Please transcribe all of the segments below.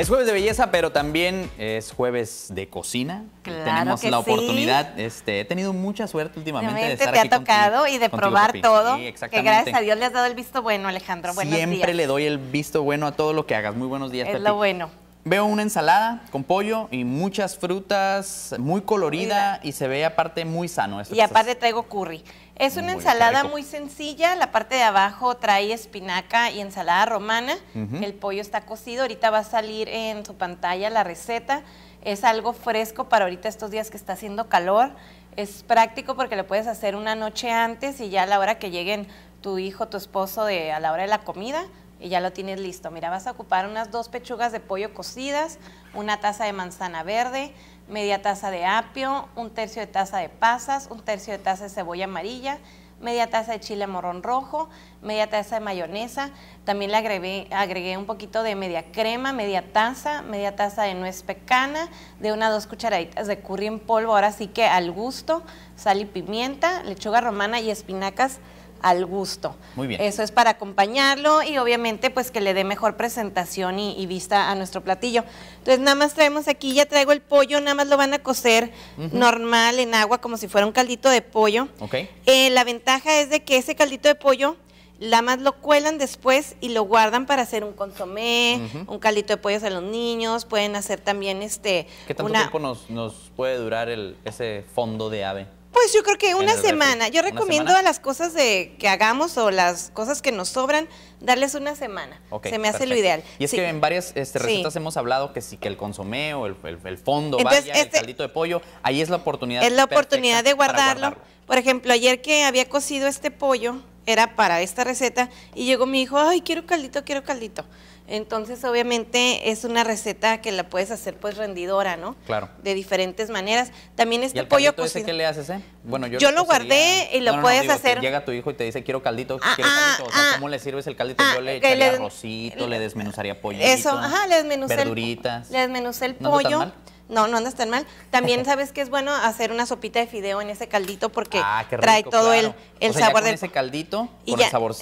Es jueves de belleza, pero también es jueves de cocina. Claro Tenemos la oportunidad. Este, he tenido mucha suerte últimamente de estar te ha tocado y de probar todo. Sí, que gracias a Dios le has dado el visto bueno, Alejandro. Buenos Siempre le doy el visto bueno a todo lo que hagas. Muy buenos días, Es lo bueno. Veo una ensalada con pollo y muchas frutas, muy colorida y se ve aparte muy sano. y aparte traigo curry. Es una ensalada muy sencilla, la parte de abajo trae espinaca y ensalada romana, el pollo está cocido, ahorita va a salir en su pantalla la receta, es algo fresco para ahorita estos días que está haciendo calor, es práctico porque lo puedes hacer una noche antes y ya a la hora que lleguen tu hijo, tu esposo de, a la hora de la comida, y ya lo tienes listo. Mira, vas a ocupar unas dos pechugas de pollo cocidas, una taza de manzana verde, media taza de apio, un tercio de taza de pasas, un tercio de taza de cebolla amarilla, media taza de chile morrón rojo, media taza de mayonesa, también le agregué, agregué, un poquito de media crema, media taza, media taza de nuez pecana, de una a dos cucharaditas de curry en polvo, ahora sí que al gusto, sal y pimienta, lechuga romana y espinacas al gusto. Muy bien. Eso es para acompañarlo y obviamente pues que le dé mejor presentación y, vista a nuestro platillo. Entonces nada más traemos aquí, ya traigo el pollo, nada más lo van a cocer normal en agua como si fuera un caldito de pollo. Okay. Eh, la ventaja es de que ese caldito de pollo nada más lo cuelan después y lo guardan para hacer un consomé, un caldito de pollo a los niños, pueden hacer también este... ¿Qué tanto tiempo nos, nos, puede durar ese fondo de ave? Pues yo creo que una semana. Yo recomiendo a las cosas de, que hagamos o las cosas que nos sobran, darles una semana. Se me hace lo ideal. Y es que en varias este, recetas hemos hablado que sí, que el consomé o el, fondo, vaya, el este caldito de pollo, ahí es la oportunidad. Es la oportunidad de guardarlo. Por ejemplo, ayer que había cocido este pollo, era para esta receta, y llegó mi hijo, ay, quiero caldito, quiero caldito. Entonces, obviamente, es una receta que la puedes hacer pues rendidora, ¿no? Claro. De diferentes maneras. También este pollo cocido. Ese, ¿Qué le haces, eh? Bueno, yo, yo lo, guardé y lo puedes hacer. Llega tu hijo y te dice, quiero caldito, ah, quiero ah, ah. ¿cómo le sirves el caldito? Ah, yo le echaría arrocito, le, desmenuzaría pollo. Eso, ajá, le desmenuzaría. verduritas. le desmenuzé el pollo. No, no andas tan mal. También sabes que es bueno hacer una sopita de fideo en ese caldito porque ah, trae todo el, el sabor ya con ese caldito con, el, sabor,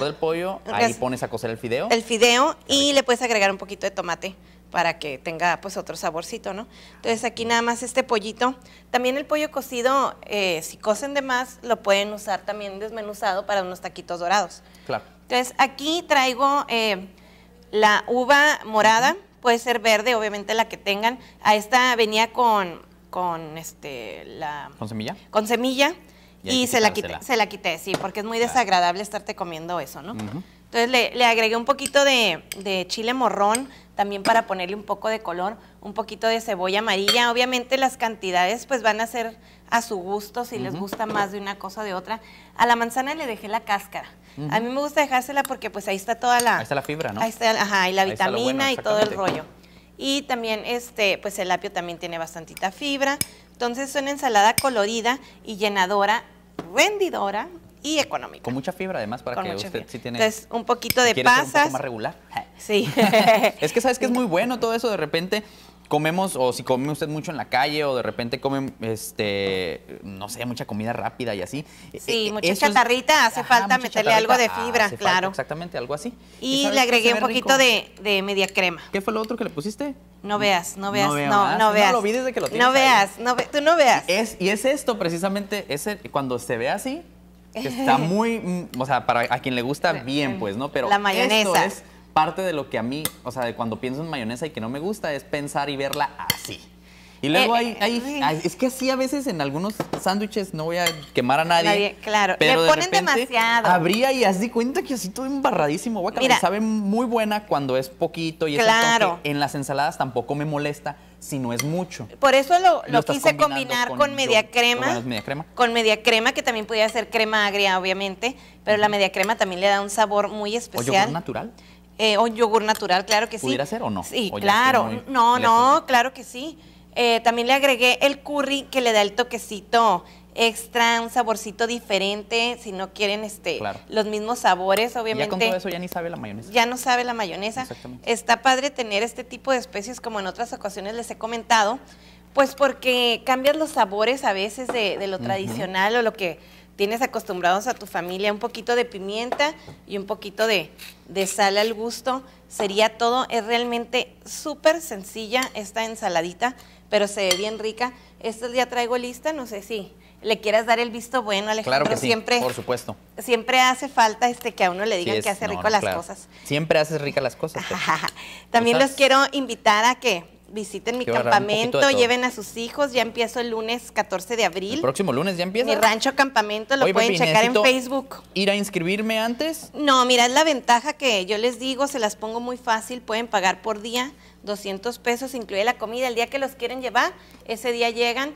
del pollo, ahí pones a cocer el fideo. El fideo y le puedes agregar un poquito de tomate para que tenga pues otro saborcito, ¿no? Entonces aquí nada más este pollito. También el pollo cocido, eh, si cocen de más, lo pueden usar también desmenuzado para unos taquitos dorados. Claro. Entonces aquí traigo eh, la uva morada puede ser verde, obviamente la que tengan. A esta venía con, con este, la... ¿Con semilla? Con semilla. Y, se, la quité, se la quité, sí, porque es muy desagradable estarte comiendo eso, ¿no? Entonces le, agregué un poquito de, chile morrón, también para ponerle un poco de color, un poquito de cebolla amarilla. Obviamente las cantidades pues van a ser a su gusto, si les gusta más de una cosa o de otra. A la manzana le dejé la cáscara. A mí me gusta dejársela porque pues ahí está toda la... Ahí está la fibra, ¿no? Ahí está, ajá, y la vitamina y todo el rollo. Y también, este, pues el apio también tiene bastantita fibra. Entonces es una ensalada colorida y llenadora, rendidora, y económico Con mucha fibra además para que usted sí tiene... Entonces, un poquito de pasas. Ser más regular. Sí. es que sabes que es muy bueno todo eso de repente comemos o si come usted mucho en la calle o de repente come, este no sé mucha comida rápida y así e, sí e, mucha chatarrita hace falta meterle algo de fibra claro exactamente algo así y, le agregué un poquito de, media crema qué fue lo otro que le pusiste no veas no veas no veas, no, veas no lo vi desde que lo tienes no veas tú no veas y es y es esto precisamente es cuando se ve así está muy, mm, o sea, para a quien le gusta bien, pues, ¿no? Pero la mayonesa. Esto es parte de lo que a mí, o sea, de cuando pienso en mayonesa y que no me gusta, es pensar y verla así. Y luego eh, hay, eh, es que así a veces en algunos sándwiches, no voy a quemar a nadie. nadie claro, pero le ponen de repente, demasiado. Habría y haz de cuenta que así todo embarradísimo, Mira, sabe muy buena cuando es poquito y claro. En las ensaladas tampoco me molesta si no es mucho. Por eso lo, quise combinar con, media, crema, bueno, media crema. Con media crema, que también podía ser crema agria, obviamente, pero la media crema también le da un sabor muy especial. ¿O yogur natural? Eh, o yogur natural, claro que sí. ¿Pudiera ser o no? Sí, claro. no, no, claro que sí. Eh, también le agregué el curry que le da el toquecito extra, un saborcito diferente, si no quieren este los mismos sabores, obviamente. Ya con todo eso ya ni sabe la mayonesa. Ya no sabe la mayonesa. Exactamente. Está padre tener este tipo de especies como en otras ocasiones les he comentado, pues porque cambias los sabores a veces de, lo tradicional o lo que tienes acostumbrados a tu familia, un poquito de pimienta y un poquito de, de sal al gusto, sería todo. Es realmente súper sencilla esta ensaladita, pero se ve bien rica. estos ya traigo lista, no sé si le quieras dar el visto bueno, Alejandro. Claro que sí, por supuesto. Siempre hace falta este que a uno le digan que hace rico las cosas. Siempre haces rica las cosas. Pues. También los quiero invitar a que visiten mi campamento, lleven a sus hijos. Ya empiezo el lunes 14 de abril. El próximo lunes ya empieza. Mi rancho campamento lo pueden checar en Facebook. ¿Ir a inscribirme antes? No, mira, es la ventaja que yo les digo, se las pongo muy fácil, pueden pagar por día 200 pesos, incluye la comida. El día que los quieren llevar, ese día llegan.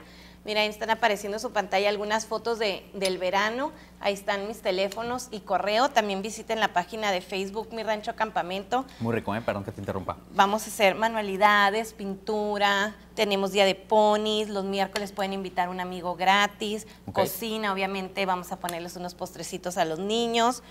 Mira, ahí están apareciendo en su pantalla algunas fotos de, del verano. Ahí están mis teléfonos y correo. También visiten la página de Facebook Mi Rancho Campamento. Muy rico, ¿eh? perdón que te interrumpa. Vamos a hacer manualidades, pintura, tenemos día de ponis, los miércoles pueden invitar un amigo gratis, cocina, obviamente vamos a ponerles unos postrecitos a los niños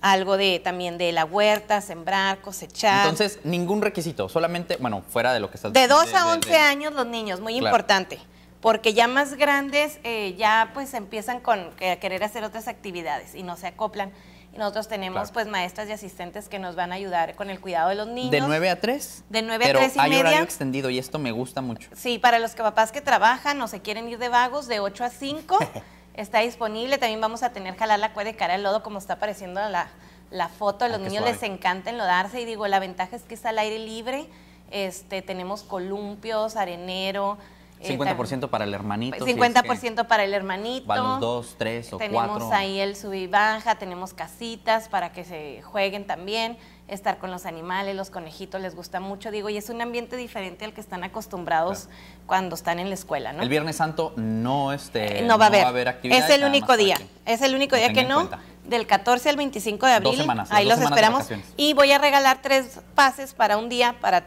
algo de también de la huerta, sembrar, cosechar. Entonces, ningún requisito, solamente, bueno, fuera de lo que estás De 2 a 11 años los niños, muy importante porque ya más grandes eh, ya pues empiezan con querer hacer otras actividades y no se acoplan. Y nosotros tenemos pues maestras y asistentes que nos van a ayudar con el cuidado de los niños. ¿De 9 a 3? De 9 a 3 y hay horario extendido y esto me gusta mucho. Sí, para los que papás que trabajan o se quieren ir de vagos, de 8 a 5 está disponible. También vamos a tener jalar la cueva de cara al lodo como está apareciendo la, la foto. A ah, los niños les encanta enlodarse y digo, la ventaja es que está al aire libre. Este, tenemos columpios, arenero, 50% eh, para el hermanito. 50% para el hermanito. Van dos, tres o tenemos cuatro. Tenemos ahí el sub y baja, tenemos casitas para que se jueguen también, estar con los animales, los conejitos les gusta mucho, digo, y es un ambiente diferente al que están acostumbrados cuando están en la escuela, ¿no? El Viernes Santo no, este, eh, no, va, a haber. actividad. Es el único día, es el único día que no. Del 14 al 25 de abril, ahí los esperamos. Y voy a regalar tres pases para un día para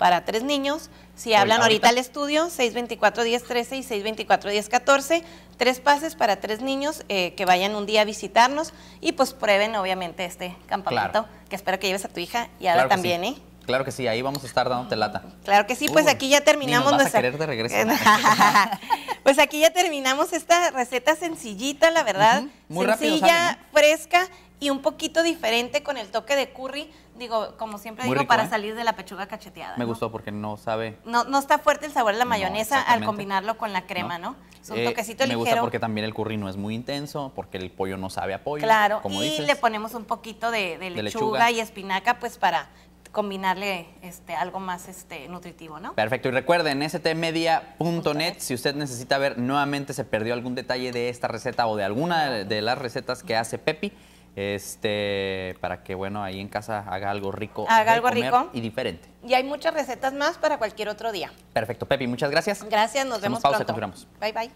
para tres niños. Si hablan ahorita, al estudio, 624-1013 y 624-1014. Tres pases para tres niños eh, que vayan un día a visitarnos y pues prueben obviamente este campamento que espero que lleves a tu hija y a claro también, ¿eh? Claro que sí, ahí vamos a estar dándote lata. Claro que sí, pues uh, aquí ya terminamos nuestra. de regreso. pues aquí ya terminamos esta receta sencillita, la verdad. Sencilla, fresca y un poquito diferente con el toque de curry, digo, como siempre digo, para ¿eh? salir de la pechuga cacheteada. Me gustó porque no sabe. No, no está fuerte el sabor de la mayonesa al combinarlo con la crema, ¿no? Es un eh, toquecito ligero. Me gusta porque también el curry no es muy intenso, porque el pollo no sabe a pollo. Claro, y le ponemos un poquito de, lechuga y espinaca, pues para combinarle este, algo más este, nutritivo, ¿no? Perfecto. Y recuerden, stmedia.net, si usted necesita ver nuevamente, se perdió algún detalle de esta receta o de alguna de las recetas que hace Pepi, este para que bueno ahí en casa haga algo rico haga algo rico y diferente y hay muchas recetas más para cualquier otro día perfecto Pepi muchas gracias gracias nos vemos pausa, pronto continuamos bye bye